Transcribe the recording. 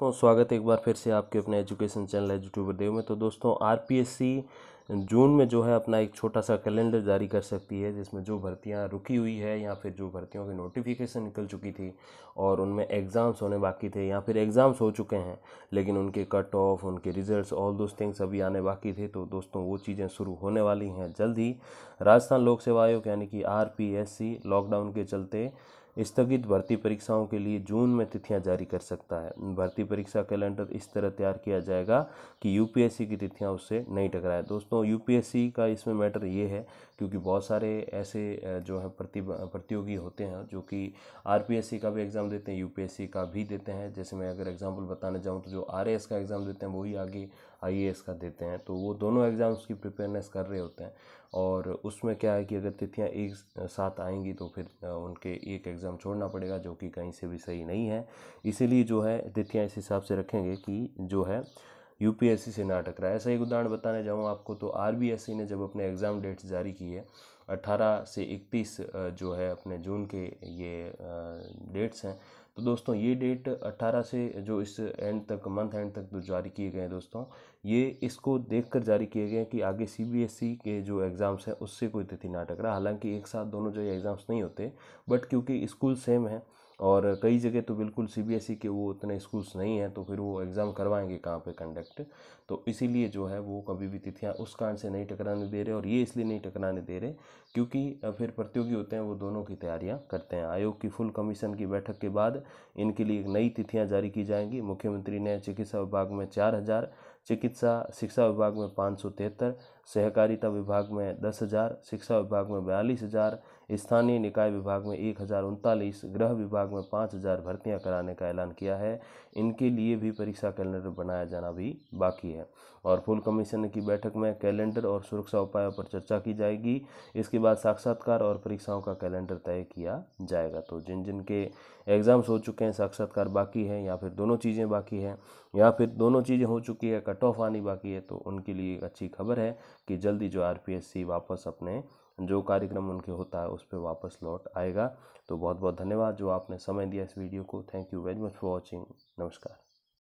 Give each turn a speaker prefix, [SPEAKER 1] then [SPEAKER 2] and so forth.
[SPEAKER 1] तो स्वागत है एक बार फिर से आपके अपने एजुकेशन चैनल एजुट्यूबर देव में तो दोस्तों आर जून में जो है अपना एक छोटा सा कैलेंडर जारी कर सकती है जिसमें जो भर्तियां रुकी हुई है या फिर जो भर्तियों की नोटिफिकेशन निकल चुकी थी और उनमें एग्ज़ाम्स होने बाकी थे या फिर एग्ज़ाम्स हो चुके हैं लेकिन उनके कट ऑफ उनके रिजल्ट ऑल दोज थिंग्स अभी आने बाकी थे तो दोस्तों वो चीज़ें शुरू होने वाली हैं जल्द ही राजस्थान लोक सेवा आयोग यानी कि आर लॉकडाउन के चलते स्थगित भर्ती परीक्षाओं के लिए जून में तिथियां जारी कर सकता है भर्ती परीक्षा कैलेंडर इस तरह तैयार किया जाएगा कि यूपीएससी की तिथियां उससे नहीं टकराए दोस्तों यूपीएससी का इसमें मैटर ये है क्योंकि बहुत सारे ऐसे जो है प्रति प्रतियोगी होते हैं जो कि आरपीएससी का भी एग्ज़ाम देते हैं यू का भी देते हैं जैसे मैं अगर एग्ज़ाम्पल बताने जाऊँ तो जो आर का एग्ज़ाम देते हैं वही आगे आई का देते हैं तो वो दोनों एग्ज़ाम्स की प्रिपेयरनेस कर रहे होते हैं और उसमें क्या है कि अगर तिथियां एक साथ आएंगी तो फिर उनके एक एग्ज़ाम छोड़ना पड़ेगा जो कि कहीं से भी सही नहीं है इसीलिए जो है तिथियां इस हिसाब से रखेंगे कि जो है यूपीएससी से ना टकरा ऐसा एक उदाहरण बताने जाऊँ आपको तो आर e ने जब अपने एग्ज़ाम डेट्स जारी किए 18 से 31 जो है अपने जून के ये डेट्स हैं तो दोस्तों ये डेट 18 से जो इस एंड तक मंथ एंड तक जो जारी किए गए हैं दोस्तों ये इसको देखकर जारी किए गए हैं कि आगे सीबीएसई e के जो एग्ज़ाम्स हैं उससे कोई तिथि ना टकरा हालांकि एक साथ दोनों जो एग्ज़ाम्स नहीं होते बट क्योंकि स्कूल सेम है और कई जगह तो बिल्कुल सीबीएसई e के वो उतने स्कूल्स नहीं हैं तो फिर वो एग्ज़ाम करवाएंगे कहाँ पे कंडक्ट तो इसीलिए जो है वो कभी भी तिथियाँ उस कारण से नहीं टकराने दे रहे और ये इसलिए नहीं टकराने दे रहे क्योंकि फिर प्रतियोगी होते हैं वो दोनों की तैयारियाँ करते हैं आयोग की फुल कमीशन की बैठक के बाद इनके लिए नई तिथियाँ जारी की जाएंगी मुख्यमंत्री ने चिकित्सा विभाग में चार चिकित्सा शिक्षा विभाग में पाँच सौ तिहत्तर सहकारिता विभाग में दस हज़ार शिक्षा विभाग में बयालीस हज़ार स्थानीय निकाय विभाग में एक हज़ार उनतालीस गृह विभाग में पाँच हज़ार भर्तियाँ कराने का ऐलान किया है इनके लिए भी परीक्षा कैलेंडर बनाया जाना भी बाकी है और फुल कमीशन की बैठक में कैलेंडर और सुरक्षा उपायों पर चर्चा की जाएगी इसके बाद साक्षात्कार और परीक्षाओं का कैलेंडर तय किया जाएगा तो जिन जिन के एग्ज़ाम्स हो चुके हैं साक्षात्कार बाकी है या फिर दोनों चीज़ें बाकी हैं या फिर दोनों चीज़ें हो चुकी है कट ऑफ आनी बाकी है तो उनके लिए एक अच्छी खबर है कि जल्दी जो आर वापस अपने जो कार्यक्रम उनके होता है उस पर वापस लौट आएगा तो बहुत बहुत धन्यवाद जो आपने समय दिया इस वीडियो को thank you very much for watching नमस्कार